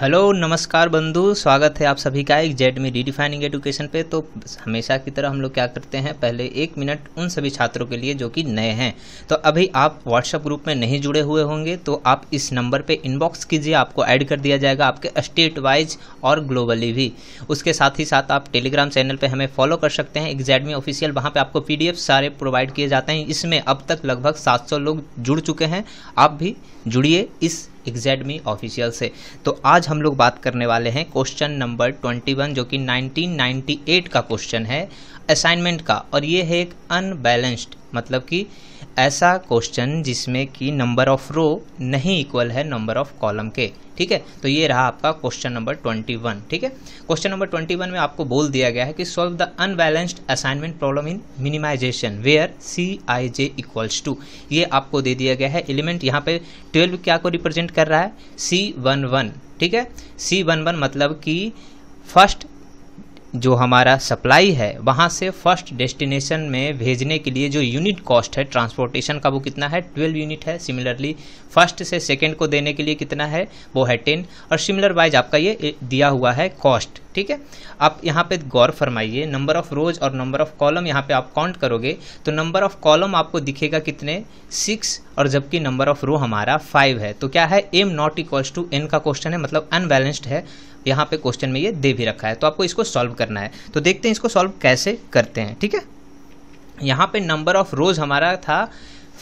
hello नमस्कार बंधु स्वागत है आप सभी का एक जेड में रीडिफाइनिंग एजुकेशन पे तो हमेशा की तरह हम लोग क्या करते हैं पहले एक मिनट उन सभी छात्रों के लिए जो कि नए हैं तो अभी आप व्हाट्सएप ग्रुप में नहीं जुड़े हुए होंगे तो आप इस नंबर पे इनबॉक्स कीजिए आपको ऐड कर दिया जाएगा आपके स्टेट वाइज और ग्लोबली भी उसके साथ ही साथ आप टेलीग्राम चैनल पर हमें फॉलो कर सकते हैं एग्जैडमी ऑफिशियल वहाँ पर आपको पी सारे प्रोवाइड किए जाते हैं इसमें अब तक लगभग सात लोग जुड़ चुके हैं आप भी जुड़िए इस एग्जैडमी ऑफिशियल से तो आज हम लोग बात करने वाले हैं क्वेश्चन नंबर 21 जो कि 1998 का क्वेश्चन है असाइनमेंट का और ये है एक अनबैलेंस्ड मतलब कि ऐसा क्वेश्चन जिसमें कि नंबर ऑफ रो नहीं इक्वल है नंबर ऑफ कॉलम के ठीक है तो ये रहा आपका क्वेश्चन नंबर ट्वेंटी वन ठीक है क्वेश्चन नंबर ट्वेंटी वन में आपको बोल दिया गया है कि solve the unbalanced assignment problem in minimization where C I J equals to ये आपको दे दिया गया है एलिमेंट यहाँ पे ट्वेल्व क्या को रिप्रेजेंट कर रहा है सी वन वन ठीक है सी वन वन मतलब कि फर्स्ट जो हमारा सप्लाई है वहाँ से फर्स्ट डेस्टिनेशन में भेजने के लिए जो यूनिट कॉस्ट है ट्रांसपोर्टेशन का वो कितना है ट्वेल्व यूनिट है सिमिलरली फर्स्ट से सेकेंड को देने के लिए कितना है वो है टेन और सिमिलर वाइज आपका ये दिया हुआ है कॉस्ट ठीक है आप यहाँ पे गौर फरमाइए नंबर ऑफ रोज और नंबर ऑफ कॉलम यहाँ पे आप काउंट करोगे तो नंबर ऑफ कॉलम आपको दिखेगा कितने सिक्स और जबकि नंबर ऑफ रो हमारा फाइव है तो क्या है M not equals to N का क्वेश्चन है मतलब अनबैलेंस्ड है यहाँ पे क्वेश्चन में ये दे भी रखा है तो आपको इसको सॉल्व करना है तो देखते हैं इसको सॉल्व कैसे करते हैं ठीक है यहाँ पे नंबर ऑफ रोज हमारा था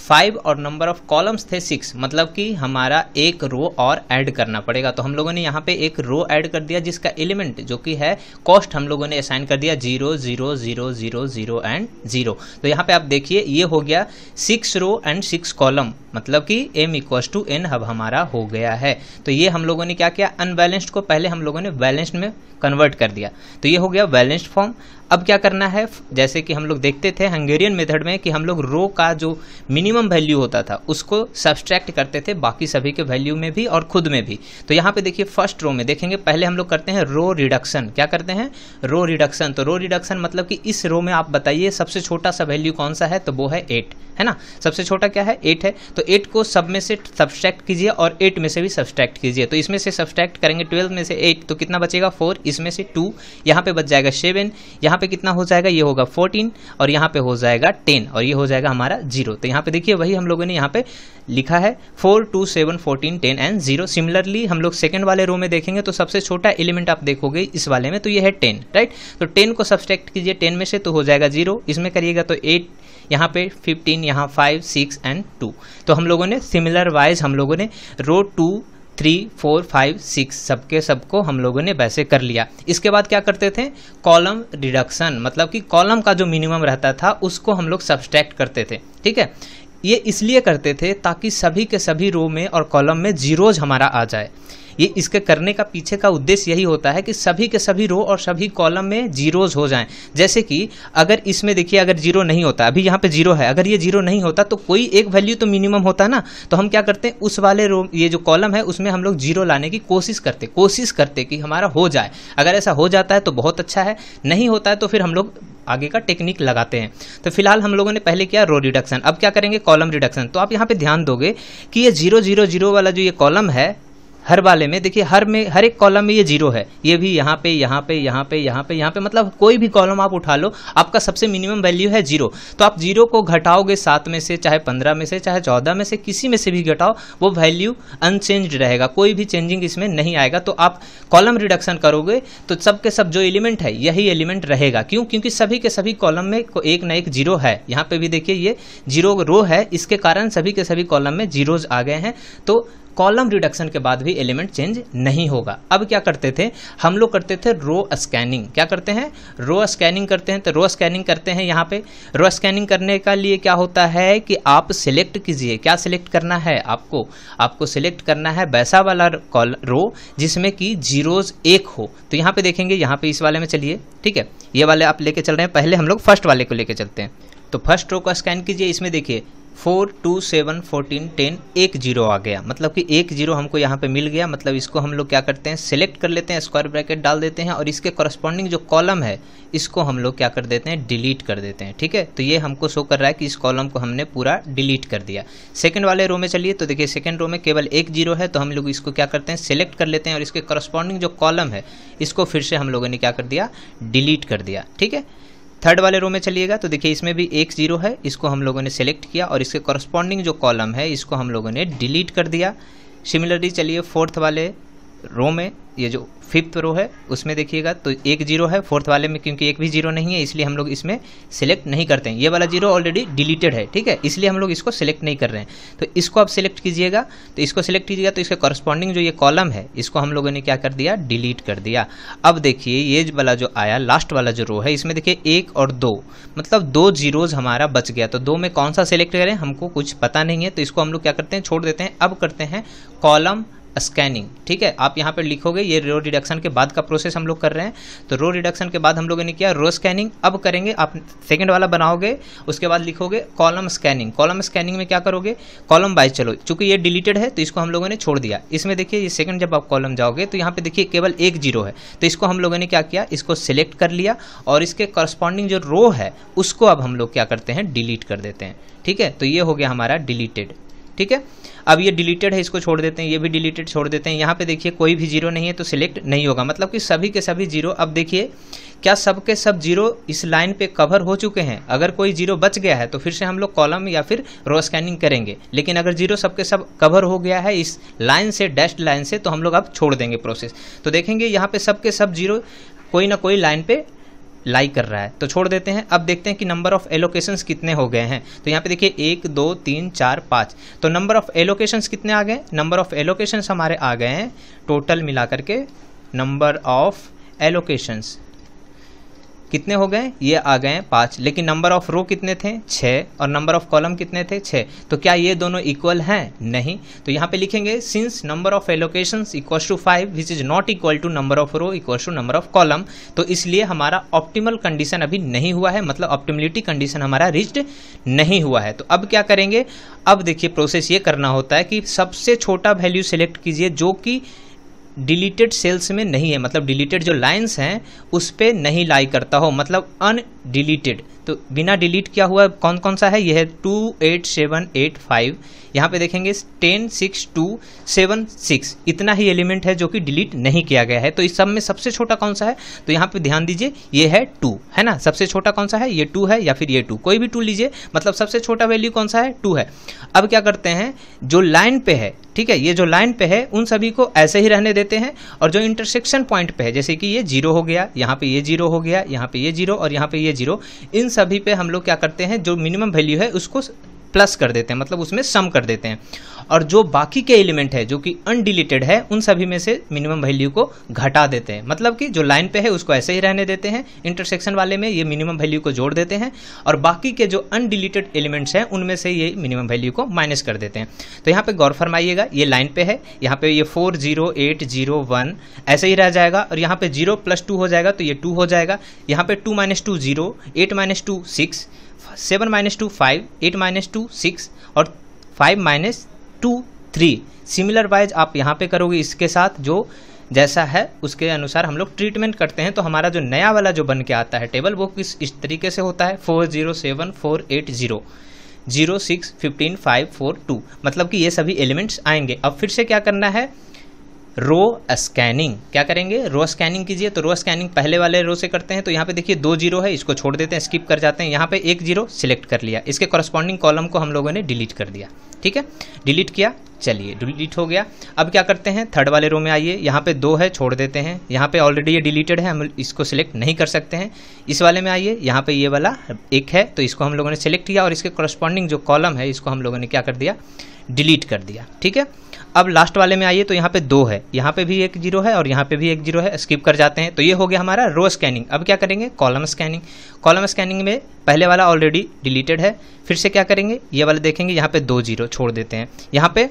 फाइव और नंबर ऑफ कॉलम्स थे सिक्स मतलब कि हमारा एक रो और ऐड करना पड़ेगा तो हम लोगों ने यहाँ पे एक रो ऐड कर दिया जिसका एलिमेंट जो कि है कॉस्ट हम लोगों ने असाइन कर दिया zero zero zero zero zero and zero तो यहाँ पे आप देखिए ये हो गया six row and six column मतलब कि एम इक्वस टू एन अब हमारा हो गया है तो ये हम लोगों ने क्या किया अनबैलेंस्ड को पहले हम लोगों ने बैलेंस्ड में कन्वर्ट कर दिया तो ये हो गया बैलेंस्ड फॉर्म अब क्या करना है जैसे कि हम लोग देखते थे हंगेरियन मेथड में कि हम लोग रो का जो मिनिमम वैल्यू होता था उसको सब्सट्रैक्ट करते थे बाकी सभी के वैल्यू में भी और खुद में भी तो यहाँ पे देखिए फर्स्ट रो में देखेंगे पहले हम लोग करते हैं रो रिडक्शन क्या करते हैं रो रिडक्शन तो रो रिडक्शन मतलब कि इस रो में आप बताइए सबसे छोटा सा वैल्यू कौन सा है तो वो है एट है ना सबसे छोटा क्या है एट है तो एट को सब में से सब्सट्रैक्ट कीजिए और एट में से भी सब्सट्रैक्ट कीजिए तो इसमें से सब्सट्रैक्ट करेंगे ट्वेल्थ में से एट तो कितना बचेगा फोर इसमें से टू यहाँ पर बच जाएगा सेवन यहाँ पे कितना हो जाएगा ये होगा 14 और यहाँ पे हो जाएगा 10 और ये हो जाएगा हमारा जीरो तो यहाँ पे देखिए वही हम लोगों ने यहाँ पे लिखा है four two seven fourteen ten and zero similarly हम लोग सेकेंड वाले रो में देखेंगे तो सबसे छोटा एलिमेंट आप देखोगे इस वाले में तो ये है टेन राइट तो टेन को सब्सट्रैक्ट कीजिए टेन में से तो हो जाएगा जीरो इसमें करिएगा तो एट यहाँ पे 15 यहाँ 5 6 एंड 2 तो हम लोगों ने सिमिलर वाइज हम लोगों ने row 2 three four five six सबके सबको हम लोगों ने वैसे कर लिया इसके बाद क्या करते थे कॉलम रिडक्शन मतलब कि कॉलम का जो मिनिमम रहता था उसको हम लोग सब्सट्रैक्ट करते थे ठीक है ये इसलिए करते थे ताकि सभी के सभी रो में और कॉलम में जीरोज हमारा आ जाए ये इसके करने का पीछे का उद्देश्य यही होता है कि सभी के सभी रो और सभी कॉलम में जीरोज हो जाएं जैसे कि अगर इसमें देखिए अगर जीरो नहीं होता अभी यहाँ पे जीरो है अगर ये जीरो नहीं होता तो कोई एक वैल्यू तो मिनिमम होता ना तो हम क्या करते हैं उस वाले रो ये जो कॉलम है उसमें हम लोग जीरो लाने की कोशिश करते कोशिश करते कि हमारा हो जाए अगर ऐसा हो जाता है तो बहुत अच्छा है नहीं होता है तो फिर हम लोग आगे का टेक्निक लगाते हैं तो फिलहाल हम लोगों ने पहले किया रो रिडक्शन अब क्या करेंगे कॉलम रिडक्शन तो आप यहाँ पे ध्यान दोगे कि ये जीरो जीरो जीरो वाला जो ये कॉलम है हर वाले में देखिए हर में हर एक कॉलम में ये जीरो है ये भी यहाँ पे यहाँ पे यहाँ पे यहाँ पे यहाँ पे मतलब कोई भी कॉलम आप उठा लो आपका सबसे मिनिमम वैल्यू है जीरो तो आप जीरो को घटाओगे सात में से चाहे पंद्रह में से चाहे चौदह में से किसी में से भी घटाओ वो वैल्यू अनचेंज रहेगा कोई भी चेंजिंग इसमें नहीं आएगा तो आप कॉलम रिडक्शन करोगे तो सब के सब जो एलिमेंट है यही एलिमेंट रहेगा क्यों क्योंकि सभी के सभी कॉलम में एक ना एक जीरो है यहाँ पर भी देखिए ये जीरो रो है इसके कारण सभी के सभी कॉलम में जीरोज आ गए हैं तो कॉलम रिडक्शन के बाद भी एलिमेंट चेंज नहीं होगा अब क्या करते थे हम लोग करते थे रो स्कैनिंग क्या करते हैं रो स्कैनिंग करते हैं तो रो स्कैनिंग करते हैं यहाँ पे रो स्कैनिंग करने का लिए क्या होता है कि आप सिलेक्ट कीजिए क्या सिलेक्ट करना है आपको आपको सिलेक्ट करना है वैसा वाला कॉल रो जिसमें कि जीरोज एक हो तो यहाँ पर देखेंगे यहाँ पर इस वाले में चलिए ठीक है ये वाले आप लेके चल रहे हैं पहले हम लोग फर्स्ट वाले को लेके चलते हैं तो फर्स्ट रो का स्कैन कीजिए इसमें देखिए four two seven fourteen ten एक जीरो आ गया मतलब कि एक जीरो हमको यहाँ पे मिल गया मतलब इसको हम लोग क्या करते हैं सेलेक्ट कर लेते हैं स्क्वायर ब्रैकेट डाल देते हैं और इसके कॉरस्पॉन्डिंग जो कॉलम है इसको हम लोग क्या कर देते हैं डिलीट कर देते हैं ठीक है तो ये हमको शो कर रहा है कि इस कॉलम को हमने पूरा डिलीट कर दिया सेकेंड वाले रो में चलिए तो देखिए सेकेंड रो में केवल एक जीरो है तो हम लोग इसको क्या करते हैं सेलेक्ट कर लेते हैं और इसके कॉरस्पॉन्डिंग जो कॉलम है इसको फिर से हम लोगों ने क्या कर दिया डिलीट कर दिया ठीक है थर्ड वाले रो में चलिएगा तो देखिए इसमें भी एक जीरो है इसको हम लोगों ने सेलेक्ट किया और इसके कॉरस्पॉन्डिंग जो कॉलम है इसको हम लोगों ने डिलीट कर दिया सिमिलरली चलिए फोर्थ वाले रो में ये जो फिफ्थ रो है उसमें देखिएगा तो एक जीरो है फोर्थ वाले में क्योंकि एक भी जीरो नहीं है इसलिए हम लोग इसमें सेलेक्ट नहीं करते हैं ये वाला जीरो ऑलरेडी डिलीटेड है ठीक है इसलिए हम लोग इसको सिलेक्ट नहीं कर रहे हैं तो इसको आप सिलेक्ट कीजिएगा तो इसको सिलेक्ट कीजिएगा तो इसका कॉरस्पॉन्डिंग जो ये कॉलम है इसको हम लोगों ने क्या कर दिया डिलीट कर दिया अब देखिए ये वाला जो आया लास्ट वाला जो रो है इसमें देखिए एक और दो मतलब दो जीरोज हमारा बच गया तो दो में कौन सा सिलेक्ट करें हमको कुछ पता नहीं है तो इसको हम लोग क्या करते हैं छोड़ देते हैं अब करते हैं कॉलम स्कैनिंग ठीक है आप यहाँ पर लिखोगे ये रो रिडक्शन के बाद का प्रोसेस हम लोग कर रहे हैं तो रो रिडक्शन के बाद हम लोगों ने किया रो स्कैनिंग अब करेंगे आप सेकेंड वाला बनाओगे उसके बाद लिखोगे कॉलम स्कैनिंग कॉलम स्कैनिंग में क्या करोगे कॉलम बाइज चलो चूंकि ये डिलीटेड है तो इसको हम लोगों ने छोड़ दिया इसमें देखिए ये सेकंड जब आप कॉलम जाओगे तो यहाँ पे देखिए केवल एक जीरो है तो इसको हम लोगों ने क्या किया इसको सिलेक्ट कर लिया और इसके करस्पॉन्डिंग जो रो है उसको अब हम लोग क्या करते हैं डिलीट कर देते हैं ठीक है तो ये हो गया हमारा डिलीटेड ठीक है अब ये डिलीटेड है इसको छोड़ देते हैं ये भी डिलीटेड छोड़ देते हैं यहाँ पे देखिए कोई भी जीरो नहीं है तो सिलेक्ट नहीं होगा मतलब कि सभी के सभी जीरो अब देखिए क्या सब के सब जीरो इस लाइन पे कवर हो चुके हैं अगर कोई जीरो बच गया है तो फिर से हम लोग कॉलम या फिर रो स्कैनिंग करेंगे लेकिन अगर जीरो सबके सब कवर हो गया है इस लाइन से डैश लाइन से तो हम लोग अब छोड़ देंगे प्रोसेस तो देखेंगे यहाँ पे सबके सब जीरो कोई ना कोई लाइन पे लाइक कर रहा है तो छोड़ देते हैं अब देखते हैं कि नंबर ऑफ एलोकेशंस कितने हो गए हैं तो यहाँ पे देखिए एक दो तीन चार पाँच तो नंबर ऑफ एलोकेशंस कितने आ गए नंबर ऑफ एलोकेशंस हमारे आ गए हैं टोटल मिला करके नंबर ऑफ एलोकेशंस कितने हो गए ये आ गए पाँच लेकिन नंबर ऑफ रो कितने थे छः और नंबर ऑफ कॉलम कितने थे छः तो क्या ये दोनों इक्वल हैं नहीं तो यहाँ पे लिखेंगे since number of allocation equal to five which is not equal to number of row equal to number of column तो इसलिए हमारा ऑप्टिमल कंडीशन अभी नहीं हुआ है मतलब ऑप्टिमिलिटी कंडीशन हमारा रिच्ड नहीं हुआ है तो अब क्या करेंगे अब देखिए प्रोसेस ये करना होता है कि सबसे छोटा वैल्यू सेलेक्ट कीजिए जो कि डिलीटेड सेल्स में नहीं है मतलब डिलीटेड जो लाइन्स हैं उस पर नहीं लाई करता हो मतलब अन डिलीटेड तो बिना डिलीट क्या हुआ कौन कौन सा है यह है two eight seven eight five यहाँ पे देखेंगे ten six two seven six इतना ही एलिमेंट है जो कि डिलीट नहीं किया गया है तो इस सब में सबसे छोटा कौन सा है तो यहाँ पे ध्यान दीजिए ये है टू है ना सबसे छोटा कौन सा है ये टू है या फिर ये टू कोई भी टू लीजिए मतलब सबसे छोटा वैल्यू कौन सा है टू है अब क्या करते हैं जो लाइन पे है ठीक है ये जो लाइन पे है उन सभी को ऐसे ही रहने देते हैं और जो इंटरसेक्शन पॉइंट पे है जैसे कि ये जीरो हो गया यहाँ पे ये जीरो हो गया यहाँ पे ये जीरो और यहाँ पे ये जीरो इन सभी पे हम लोग क्या करते हैं जो मिनिमम वैल्यू है उसको प्लस कर देते हैं मतलब उसमें सम कर देते हैं और जो बाकी के एलिमेंट है जो कि अनडिलीटेड है उन सभी में से मिनिमम वैल्यू को घटा देते हैं मतलब कि जो लाइन पे है उसको ऐसे ही रहने देते हैं इंटरसेक्शन वाले में ये मिनिमम वैल्यू को जोड़ देते हैं और बाकी के जो अनडिलीटेड एलिमेंट्स हैं उनमें से ये मिनिमम वैल्यू को माइनस कर देते हैं तो यहाँ पर गौर फरमाइएगा ये लाइन पे है यहाँ पे ये four zero eight zero one ऐसे ही रह जाएगा और यहाँ पे जीरो प्लस टू हो जाएगा तो ये टू हो जाएगा यहाँ पे two minus two zero eight minus two six seven minus two five eight minus two six और five minus two three similar wise आप यहाँ पे करोगे इसके साथ जो जैसा है उसके अनुसार हम लोग ट्रीटमेंट करते हैं तो हमारा जो नया वाला जो बन के आता है टेबल वो किस इस तरीके से होता है four zero seven four eight zero zero six fifteen five four two मतलब कि ये सभी एलिमेंट्स आएंगे अब फिर से क्या करना है रो स्कैनिंग क्या करेंगे रो स्कैनिंग कीजिए तो रो स्कैनिंग पहले वाले रो से करते हैं तो यहाँ पे देखिए दो जीरो है इसको छोड़ देते हैं स्किप कर जाते हैं यहाँ पे एक जीरो सिलेक्ट कर लिया इसके कॉरस्पॉन्डिंग कॉलम को हम लोगों ने डिलीट कर दिया ठीक है डिलीट किया चलिए डिलीट हो गया अब क्या करते हैं थर्ड वाले रो में आइए यहाँ पे दो है छोड़ देते हैं यहाँ पे ऑलरेडी ये डिलीटेड है हम इसको सिलेक्ट नहीं कर सकते हैं इस वाले में आइए यहाँ पे ये वाला एक है तो इसको हम लोगों ने सिलेक्ट किया और इसके कॉरस्पॉन्डिंग जो कॉलम है इसको हम लोगों ने क्या कर दिया डिलीट कर दिया ठीक है अब लास्ट वाले में आइए तो यहाँ पे दो है यहाँ पे भी एक जीरो है और यहाँ पे भी एक जीरो है स्किप कर जाते हैं तो ये हो गया हमारा रो स्कैनिंग अब क्या करेंगे कॉलम स्कैनिंग कॉलम स्कैनिंग में पहले वाला ऑलरेडी डिलीटेड है फिर से क्या करेंगे ये वाला देखेंगे यहाँ पे दो जीरो छोड़ देते हैं यहाँ पे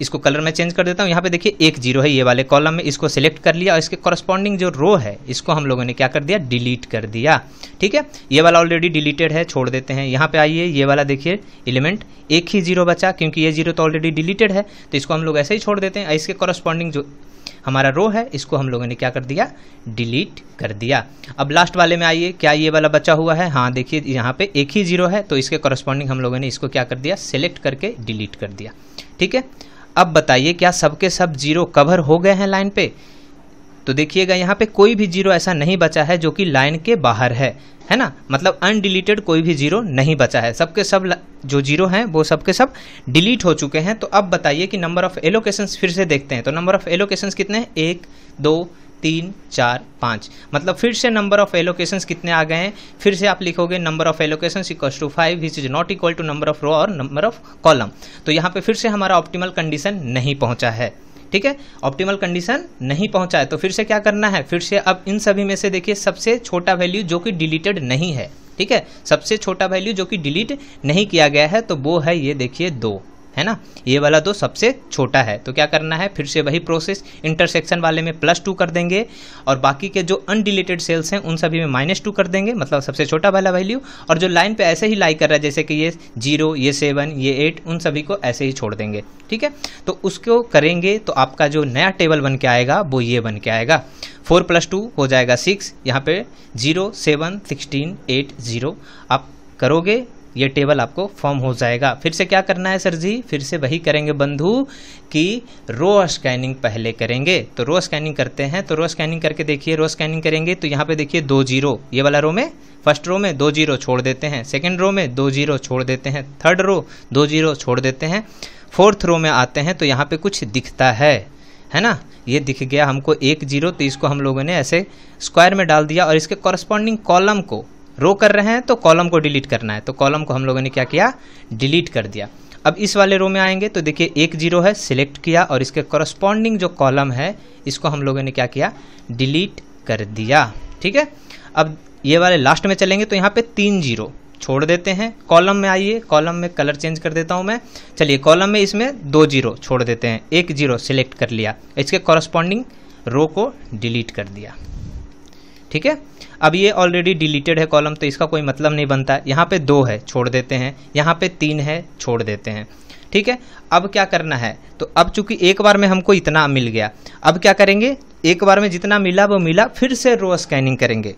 इसको कलर में चेंज कर देता हूँ यहाँ पे देखिए एक जीरो है ये वाले कॉलम में इसको सिलेक्ट कर लिया और इसके कॉरस्पॉन्डिंग जो रो है इसको हम लोगों ने क्या कर दिया डिलीट कर दिया ठीक है ये वाला ऑलरेडी डिलीटेड है छोड़ देते हैं यहाँ पे आइए ये वाला देखिए एलिमेंट एक ही जीरो बचा क्योंकि ये जीरो तो ऑलरेडी डिलीटेड है तो इसको हम लोग ऐसे ही छोड़ देते हैं इसके कॉरस्पॉन्डिंग जो हमारा रो है इसको हम लोगों ने क्या कर दिया डिलीट कर दिया अब लास्ट वाले में आइए क्या ये वाला बचा हुआ है हाँ देखिए यहाँ पे एक ही जीरो है तो इसके कॉरस्पॉन्डिंग हम लोगों ने इसको क्या कर दिया सेलेक्ट करके डिलीट कर दिया ठीक है अब बताइए क्या सबके सब जीरो कवर हो गए हैं लाइन पे तो देखिएगा यहाँ पे कोई भी जीरो ऐसा नहीं बचा है जो कि लाइन के बाहर है है ना मतलब अनडिलीटेड कोई भी जीरो नहीं बचा है सबके सब जो जीरो हैं वो सबके सब डिलीट हो चुके हैं तो अब बताइए कि नंबर ऑफ एलोकेशंस फिर से देखते हैं तो नंबर ऑफ एलोकेशंस कितने हैं एक दो तीन चार पाँच मतलब फिर से नंबर ऑफ एलोकेशन कितने आ गए हैं फिर से आप लिखोगे number of allocation equal to five which is not equal to number of row और नंबर ऑफ कॉलम तो यहाँ पे फिर से हमारा ऑप्टिमल कंडीशन नहीं पहुँचा है ठीक है ऑप्टिमल कंडीशन नहीं पहुंचा है तो फिर से क्या करना है फिर से अब इन सभी में से देखिए सबसे छोटा वैल्यू जो कि डिलीटेड नहीं है ठीक है सबसे छोटा वैल्यू जो कि डिलीट नहीं किया गया है तो वो है ये देखिए दो है ना ये वाला तो सबसे छोटा है तो क्या करना है फिर से वही प्रोसेस इंटरसेक्शन वाले में प्लस टू कर देंगे और बाकी के जो अनडिलेटेड सेल्स हैं उन सभी में माइनस टू कर देंगे मतलब सबसे छोटा वाला वैल्यू और जो लाइन पे ऐसे ही लाई कर रहा है जैसे कि ये जीरो ये सेवन ये एट उन सभी को ऐसे ही छोड़ देंगे ठीक है तो उसको करेंगे तो आपका जो नया टेबल बन के आएगा वो ये बन के आएगा फोर प्लस टू हो जाएगा सिक्स यहाँ पे zero seven sixteen eight zero आप करोगे ये टेबल आपको फॉर्म हो जाएगा फिर से क्या करना है सर जी फिर से वही करेंगे बंधु कि रो स्कैनिंग पहले करेंगे तो रो स्कैनिंग करते हैं तो रो स्कैनिंग करके देखिए रो स्कैनिंग करेंगे तो यहाँ पे देखिए दो जीरो ये वाला रो में फर्स्ट रो में दो जीरो छोड़ देते हैं सेकेंड रो में दो जीरो छोड़ देते हैं थर्ड रो दो जीरो छोड़ देते हैं फोर्थ रो में आते हैं तो यहाँ पर कुछ दिखता है है ना ये दिख गया हमको एक जीरो तो इसको हम लोगों ने ऐसे स्क्वायर में डाल दिया और इसके कॉरस्पॉन्डिंग कॉलम को रो कर रहे हैं तो कॉलम को डिलीट करना है तो कॉलम को हम लोगों ने क्या किया डिलीट कर दिया अब इस वाले रो में आएंगे तो देखिए एक जीरो है सिलेक्ट किया और इसके कॉरस्पॉन्डिंग जो कॉलम है इसको हम लोगों ने क्या किया डिलीट कर दिया ठीक है अब ये वाले लास्ट में चलेंगे तो यहाँ पे तीन जीरो छोड़ देते हैं कॉलम में आइए कॉलम में कलर चेंज कर देता हूँ मैं चलिए कॉलम में इसमें दो जीरो छोड़ देते हैं एक जीरो सिलेक्ट कर लिया इसके कॉरस्पॉन्डिंग रो को डिलीट कर दिया ठीक है अब ये ऑलरेडी डिलीटेड है कॉलम तो इसका कोई मतलब नहीं बनता यहाँ पे दो है छोड़ देते हैं यहाँ पे तीन है छोड़ देते हैं ठीक है अब क्या करना है तो अब चूंकि एक बार में हमको इतना मिल गया अब क्या करेंगे एक बार में जितना मिला वो मिला फिर से रो स्कैनिंग करेंगे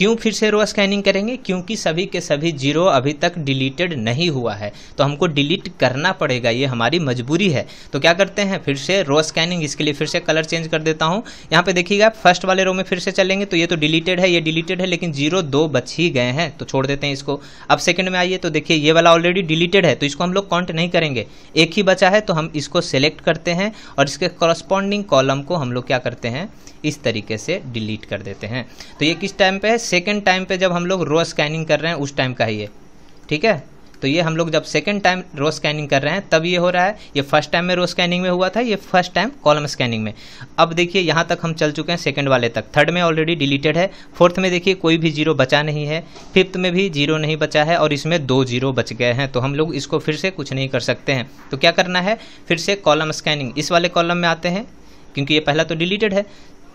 क्यों फिर से रो स्कैनिंग करेंगे क्योंकि सभी के सभी जीरो अभी तक डिलीटेड नहीं हुआ है तो हमको डिलीट करना पड़ेगा ये हमारी मजबूरी है तो क्या करते हैं फिर से रो स्कैनिंग इसके लिए फिर से कलर चेंज कर देता हूँ यहाँ पे देखिएगा फर्स्ट वाले रो में फिर से चलेंगे तो ये तो डिलीटेड है ये डिलीटेड है लेकिन जीरो दो बच ही गए हैं तो छोड़ देते हैं इसको अब सेकंड में आइए तो देखिए ये वाला ऑलरेडी डिलीटेड है तो इसको हम लोग काउंट नहीं करेंगे एक ही बचा है तो हम इसको सेलेक्ट करते हैं और इसके कॉरस्पॉन्डिंग कॉलम को हम लोग क्या करते हैं इस तरीके से डिलीट कर देते हैं तो ये किस टाइम पे है सेकेंड टाइम पे जब हम लोग रो स्कैनिंग कर रहे हैं उस टाइम का ही है ठीक है तो ये हम लोग जब सेकेंड टाइम रो स्कैनिंग कर रहे हैं तब ये हो रहा है ये फर्स्ट टाइम में रो स्कैनिंग में हुआ था ये फर्स्ट टाइम कॉलम स्कैनिंग में अब देखिए यहाँ तक हम चल चुके हैं सेकेंड वाले तक थर्ड में ऑलरेडी डिलीटेड है फोर्थ में देखिए कोई भी जीरो बचा नहीं है फिफ्थ में भी जीरो नहीं बचा है और इसमें दो जीरो बच गए हैं तो हम लोग इसको फिर से कुछ नहीं कर सकते हैं तो क्या करना है फिर से कॉलम स्कैनिंग इस वाले कॉलम में आते हैं क्योंकि ये पहला तो डिलीटेड है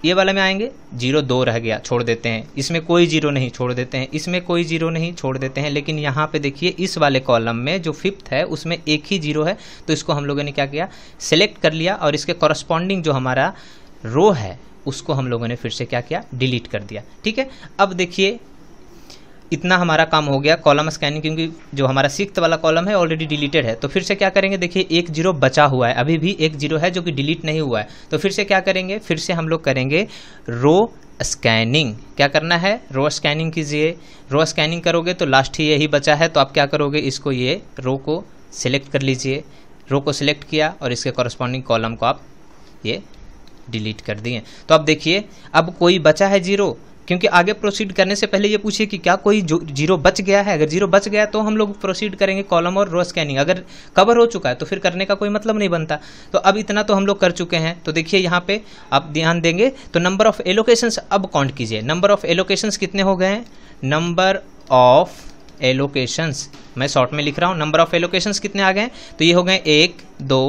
ये वाले में आएंगे जीरो दो रह गया छोड़ देते हैं इसमें कोई जीरो नहीं छोड़ देते हैं इसमें कोई जीरो नहीं छोड़ देते हैं लेकिन यहाँ पे देखिए इस वाले कॉलम में जो फिफ्थ है उसमें एक ही जीरो है तो इसको हम लोगों ने क्या किया सेलेक्ट कर लिया और इसके कॉरस्पॉन्डिंग जो हमारा रो है उसको हम लोगों ने फिर से क्या किया डिलीट कर दिया ठीक है अब देखिए इतना हमारा काम हो गया कॉलम स्कैनिंग क्योंकि जो हमारा सिक्स वाला कॉलम है ऑलरेडी डिलीटेड है तो फिर से क्या करेंगे देखिए एक जीरो बचा हुआ है अभी भी एक जीरो है जो कि डिलीट नहीं हुआ है तो फिर से क्या करेंगे फिर से हम लोग करेंगे रो स्कैनिंग क्या करना है रो स्कैनिंग कीजिए रो स्कैनिंग करोगे तो लास्ट ही यही बचा है तो आप क्या करोगे इसको ये रो को सिलेक्ट कर लीजिए रो को सिलेक्ट किया और इसके कॉरस्पॉन्डिंग कॉलम को आप ये डिलीट कर दिए तो अब देखिए अब कोई बचा है जीरो क्योंकि आगे प्रोसीड करने से पहले ये पूछिए कि क्या कोई जीरो बच गया है अगर जीरो बच गया तो हम लोग प्रोसीड करेंगे कॉलम और रो स्कैनिंग अगर कवर हो चुका है तो फिर करने का कोई मतलब नहीं बनता तो अब इतना तो हम लोग कर चुके हैं तो देखिए यहाँ पे आप ध्यान देंगे तो नंबर ऑफ एलोकेशंस अब काउंट कीजिए नंबर ऑफ एलोकेशंस कितने हो गए हैं नंबर ऑफ एलोकेशंस मैं शॉर्ट में लिख रहा हूँ नंबर ऑफ एलोकेशंस कितने आ गए तो ये हो गए एक दो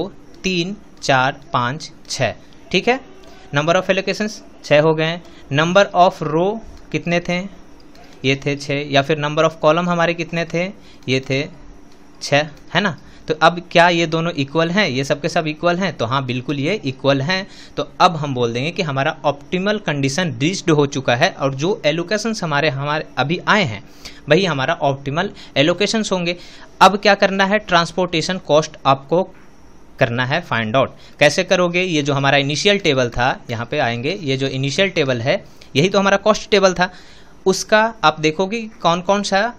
तीन चार पाँच छः ठीक है नंबर ऑफ एलोकेशंस छः हो गए हैं नंबर ऑफ रो कितने थे ये थे छः या फिर नंबर ऑफ कॉलम हमारे कितने थे ये थे छः है ना तो अब क्या ये दोनों इक्वल हैं ये सब के सब इक्वल हैं तो हाँ बिल्कुल ये इक्वल हैं तो अब हम बोल देंगे कि हमारा ऑप्टिमल कंडीशन रीच्ड हो चुका है और जो एलोकेशंस हमारे हमारे अभी आए हैं वही हमारा ऑप्टिमल एलोकेशंस होंगे अब क्या करना है ट्रांसपोर्टेशन कॉस्ट आपको करना है फाइंड आउट कैसे करोगे ये जो हमारा इनिशियल टेबल था यहाँ पे आएंगे ये जो इनिशियल टेबल है यही तो हमारा कॉस्ट टेबल था उसका आप देखोगे कौन कौन सा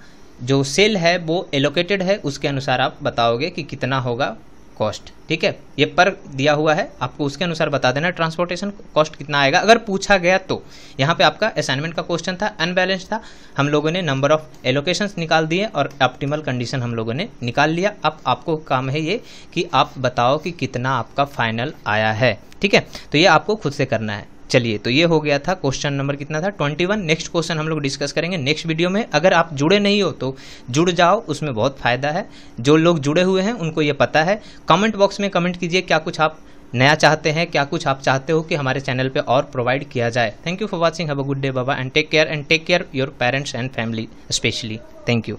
जो सेल है वो एलोकेटेड है उसके अनुसार आप बताओगे कि कितना होगा कॉस्ट ठीक है ये पर दिया हुआ है आपको उसके अनुसार बता देना ट्रांसपोर्टेशन कॉस्ट कितना आएगा अगर पूछा गया तो यहाँ पे आपका असाइनमेंट का क्वेश्चन था अनबैलेंस था हम लोगों ने नंबर ऑफ एलोकेशंस निकाल दिए और ऑप्टिमल कंडीशन हम लोगों ने निकाल लिया अब आपको काम है ये कि आप बताओ कि कितना आपका फाइनल आया है ठीक है तो ये आपको खुद से करना है चलिए तो ये हो गया था क्वेश्चन नंबर कितना था ट्वेंटी वन नेक्स्ट क्वेश्चन हम लोग डिस्कस करेंगे नेक्स्ट वीडियो में अगर आप जुड़े नहीं हो तो जुड़ जाओ उसमें बहुत फ़ायदा है जो लोग जुड़े हुए हैं उनको ये पता है कमेंट बॉक्स में कमेंट कीजिए क्या कुछ आप नया चाहते हैं क्या कुछ आप चाहते हो कि हमारे चैनल पर और प्रोवाइड किया जाए thank you for watching have a good day बाबा and take care and take care your parents and family specially thank you